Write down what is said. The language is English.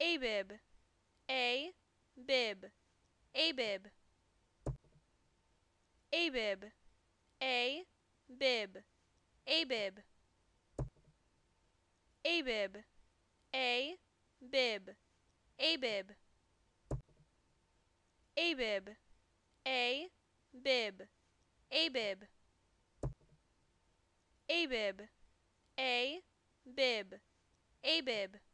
Abib, a bib, abib, abib, a bib, abib, abib, a bib, abib, abib, a bib, abib, abib, a bib, abib.